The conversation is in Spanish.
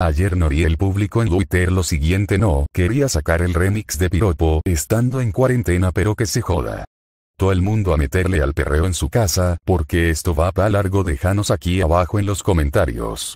Ayer el público en Twitter lo siguiente no quería sacar el remix de Piropo estando en cuarentena pero que se joda. Todo el mundo a meterle al perreo en su casa porque esto va para largo déjanos aquí abajo en los comentarios.